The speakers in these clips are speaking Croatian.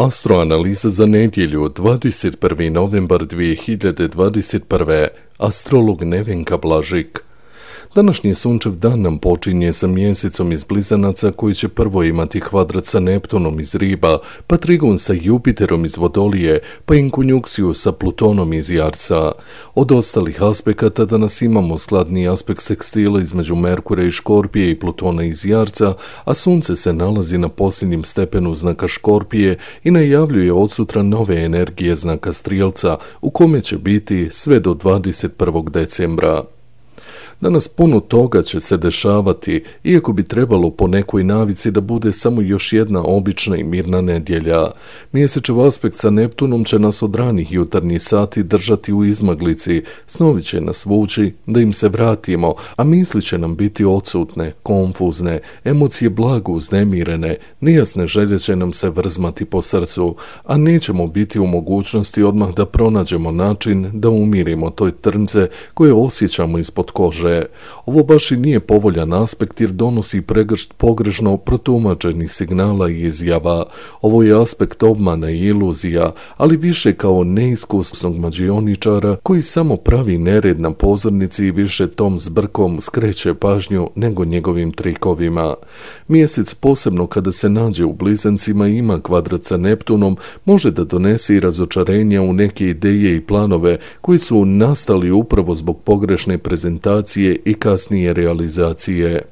Astroanaliza za nedjelju 21. novembar 2021. Astrolog Nevenka Blažik Današnji sunčev dan nam počinje sa mjesecom iz blizanaca koji će prvo imati kvadrat sa Neptunom iz riba, pa trigon sa Jupiterom iz vodolije, pa inkunkciju sa Plutonom iz jarca. Od ostalih aspekata danas imamo skladni aspekt sekstila između Merkure i Škorpije i Plutona iz jarca, a sunce se nalazi na posljednjem stepenu znaka Škorpije i najavljuje od sutra nove energije znaka Strijelca, u kome će biti sve do 21. decembra. Danas puno toga će se dešavati, iako bi trebalo po nekoj navici da bude samo još jedna obična i mirna nedjelja. Mjesečev aspekt sa Neptunom će nas od ranih jutarnjih sati držati u izmaglici, snovi će nas vući da im se vratimo, a misli će nam biti odsutne, konfuzne, emocije blago uznemirene, nijasne želje će nam se vrzmati po srcu, a nećemo biti u mogućnosti odmah da pronađemo način da umirimo toj trnce koje osjećamo ispod kože. Dakle, ovo baš i nije povoljan aspekt jer donosi pregršt pogrešno protumačenih signala i izjava. Ovo je aspekt obmana i iluzija, ali više kao neiskusnog mađioničara koji samo pravi nered na pozornici i više tom zbrkom skreće pažnju nego njegovim trikovima. Mjesec posebno kada se nađe u blizancima i ima kvadrat sa Neptunom, može da donese i razočarenja u neke ideje i planove koji su nastali upravo zbog pogrešne prezentacije i kasnije realizacije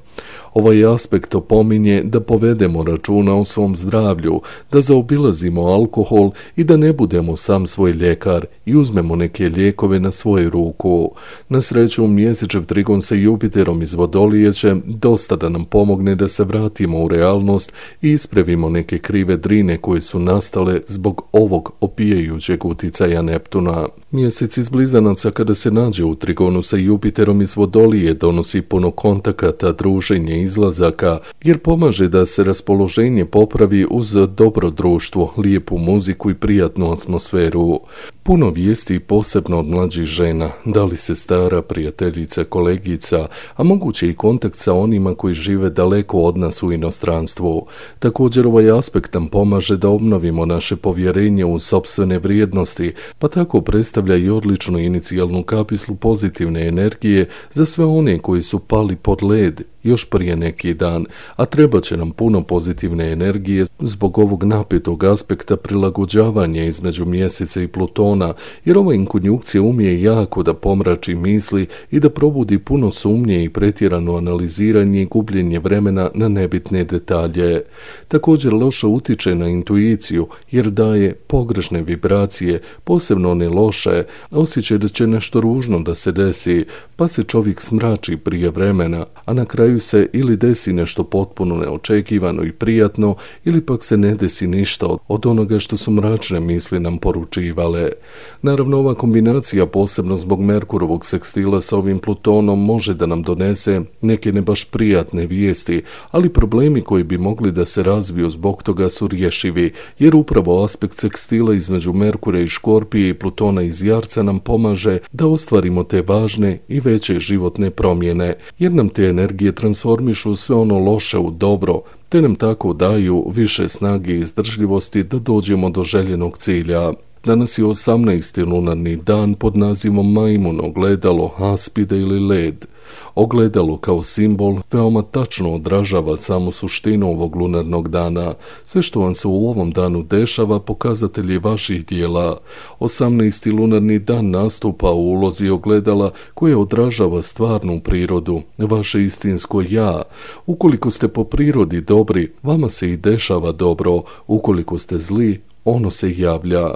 Ovaj aspekt opominje da povedemo računa o svom zdravlju, da zaobilazimo alkohol i da ne budemo sam svoj ljekar i uzmemo neke lijekove na svoju ruku. Na sreću mjesečev trigon sa Jupiterom iz Vodolije će dosta da nam pomogne da se vratimo u realnost i ispravimo neke krive drine koje su nastale zbog ovog opijajućeg uticaja Neptuna. Mjesec iz Blizanaca kada se nađe u trigonu sa Jupiterom iz Vodolije donosi puno kontakata, druženje izlazaka jer pomaže da se raspoloženje popravi uz dobro društvo, lijepu muziku i prijatnu atmosferu. Puno vijesti posebno od mlađih žena, da li se stara prijateljica, kolegica, a moguće i kontakt sa onima koji žive daleko od nas u inostranstvu. Također ovaj aspekt nam pomaže da obnovimo naše povjerenje u sobstvene vrijednosti, pa tako predstavlja i odličnu inicijalnu kapislu pozitivne energije za sve one koji su pali pod led još prije neki dan, a treba će nam puno pozitivne energije zbog ovog napetog aspekta prilagođavanja između mjeseca i Plutona, jer ova inkonjukcija umije jako da pomrači misli i da probudi puno sumnje i pretjerano analiziranje i gubljenje vremena na nebitne detalje. Također loše utiče na intuiciju jer daje pogrešne vibracije, posebno one loše, a osjećaj da će nešto ružno da se desi, pa se čovjek smrači prije vremena, a na kraju se ili desi nešto potpuno neočekivano i prijatno ili pak se ne desi ništa od onoga što su mračne misli nam poručivale. Naravno ova kombinacija posebno zbog Merkurovog sekstila sa ovim Plutonom može da nam donese neke ne baš prijatne vijesti, ali problemi koji bi mogli da se razviju zbog toga su rješivi, jer upravo aspekt sekstila između Merkure i Škorpije i Plutona iz Jarca nam pomaže da ostvarimo te važne i veće životne promjene, jer nam te energije transformišu sve ono loše u dobro, te nam tako daju više snage i izdržljivosti da dođemo do željenog cilja. Danas je 18. lunarni dan pod nazivom majmuno gledalo, haspide ili led – Ogledalo kao simbol veoma tačno odražava samu suštinu ovog lunarnog dana. Sve što vam se u ovom danu dešava pokazatelji vaših dijela. 18. lunarni dan nastupa u ulozi ogledala koje odražava stvarnu prirodu, vaše istinsko ja. Ukoliko ste po prirodi dobri, vama se i dešava dobro. Ukoliko ste zli, ono se javlja.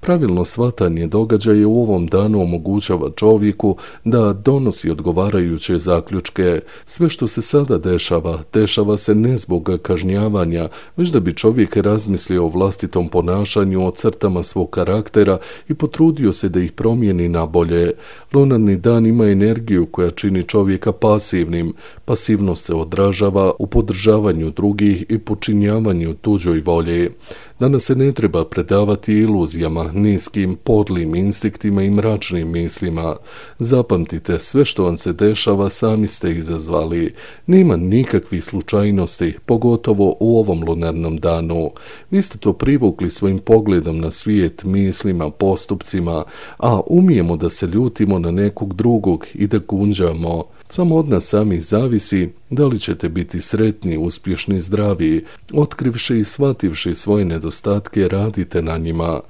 Pravilno shvatanje događaja u ovom danu omogućava čovjeku da donosi odgovarajuće zaključke. Sve što se sada dešava, dešava se ne zbog kažnjavanja, već da bi čovjek razmislio o vlastitom ponašanju, o crtama svog karaktera i potrudio se da ih promijeni na bolje. Lunarni dan ima energiju koja čini čovjeka pasivnim. Pasivnost se odražava u podržavanju drugih i počinjavanju tuđoj volje. Danas se ne treba predavati iluzijama niskim, podlim instiktima i mračnim mislima. Zapamtite, sve što vam se dešava sami ste izazvali. Nema nikakvih slučajnosti, pogotovo u ovom lunarnom danu. Vi ste to privukli svojim pogledom na svijet, mislima, postupcima, a umijemo da se ljutimo na nekog drugog i da gunđamo. Samo od nas sami zavisi da li ćete biti sretni, uspješni, zdravi. Otkrivši i shvativši svoje nedostatke, radite na njima.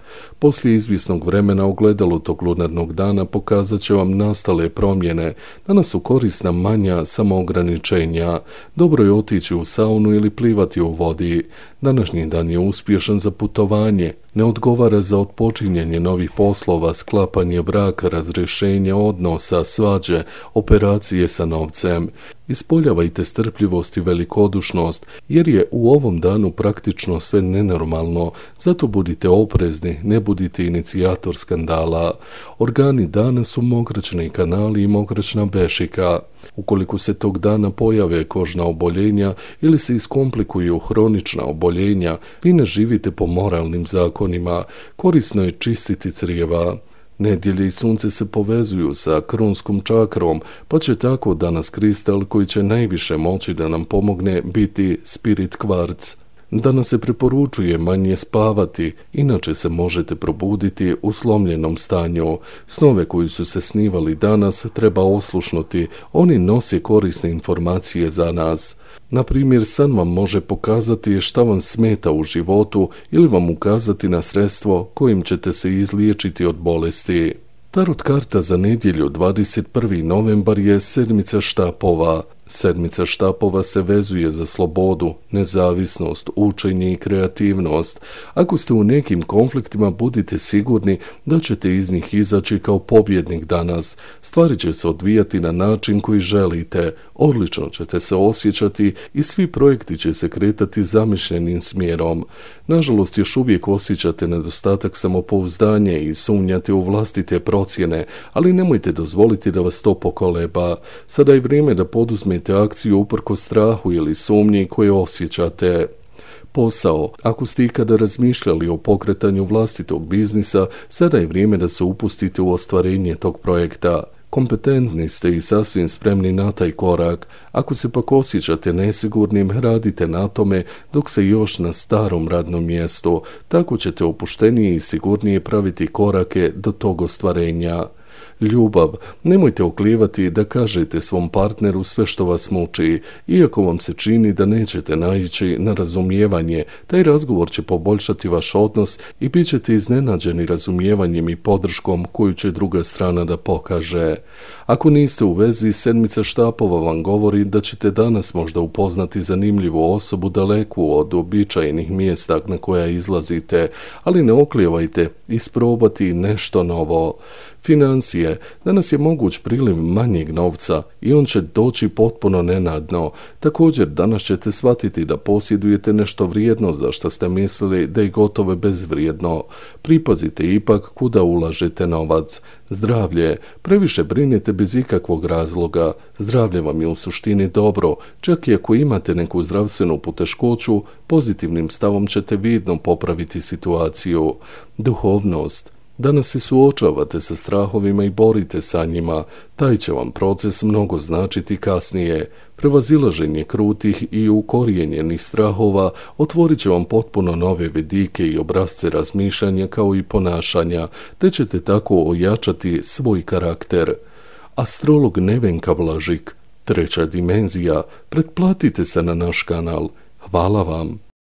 Poslije izvisnog vremena ogledalo tog lunarnog dana pokazat će vam nastale promjene. Danas su korisna manja samoograničenja. Dobro je otići u saunu ili plivati u vodi. Današnji dan je uspješan za putovanje, ne odgovara za odpočinjanje novih poslova, sklapanje braka, razrešenje odnosa, svađe, operacije sa novcem. Ispoljavajte strpljivost i velikodušnost, jer je u ovom danu praktično sve nenormalno, zato budite oprezni, ne budite inicijator skandala. Organi dana su mokračni kanali i mokračna bešika. Ukoliko se tog dana pojave kožna oboljenja ili se iskomplikuju hronična oboljenja, vi ne živite po moralnim zakonima, korisno je čistiti crijeva. Nedjelje i sunce se povezuju sa kronskom čakrom, pa će tako danas kristal koji će najviše moći da nam pomogne biti spirit kvarc. Danas se preporučuje manje spavati, inače se možete probuditi u slomljenom stanju. Snove koji su se snivali danas treba oslušnuti, oni nose korisne informacije za nas. Na primjer, san vam može pokazati šta vam smeta u životu ili vam ukazati na sredstvo kojim ćete se izliječiti od bolesti. Tarot karta za nedjelju 21. novembar je sedmica štapova. Sedmica štapova se vezuje za slobodu, nezavisnost, učenje i kreativnost. Ako ste u nekim konfliktima, budite sigurni da ćete iz njih izaći kao pobjednik danas. Stvari će se odvijati na način koji želite. Odlično ćete se osjećati i svi projekti će se kretati zamišljenim smjerom. Nažalost, još uvijek osjećate nedostatak samopouzdanja i sumnjate u vlastite procjene, ali nemojte dozvoliti da vas to pokoleba. Sada je vrijeme da poduzme te akciju uprko strahu ili sumnji koje osjećate. Posao. Ako ste ikada razmišljali o pokretanju vlastitog biznisa, sada je vrijeme da se upustite u ostvarenje tog projekta. Kompetentni ste i sasvim spremni na taj korak. Ako se pak osjećate nesigurnim, radite na tome dok se još na starom radnom mjestu. Tako ćete opuštenije i sigurnije praviti korake do tog ostvarenja. Ljubav. Nemojte oklijevati da kažete svom partneru sve što vas muči. Iako vam se čini da nećete naići na razumijevanje, taj razgovor će poboljšati vaš odnos i bit ćete iznenađeni razumijevanjem i podrškom koju će druga strana da pokaže. Ako niste u vezi, sedmica štapova vam govori da ćete danas možda upoznati zanimljivu osobu daleku od običajnih mjesta na koja izlazite, ali ne oklijevajte, isprobati nešto novo. Financije. Danas je moguć priliv manjeg novca i on će doći potpuno nenadno. Također danas ćete shvatiti da posjedujete nešto vrijedno za što ste mislili da je gotovo bezvrijedno. Pripazite ipak kuda ulažete novac. Zdravlje. Previše brinete bez ikakvog razloga. Zdravlje vam je u suštini dobro. Čak i ako imate neku zdravstvenu poteškoću, pozitivnim stavom ćete vidno popraviti situaciju. Duhovnost. Danas se suočavate sa strahovima i borite sa njima, taj će vam proces mnogo značiti kasnije. Prevazilaženje krutih i ukorijenjenih strahova otvorit će vam potpuno nove vidike i obrazce razmišljanja kao i ponašanja, te ćete tako ojačati svoj karakter. Astrolog Nevenka Blažik, treća dimenzija, pretplatite se na naš kanal. Hvala vam.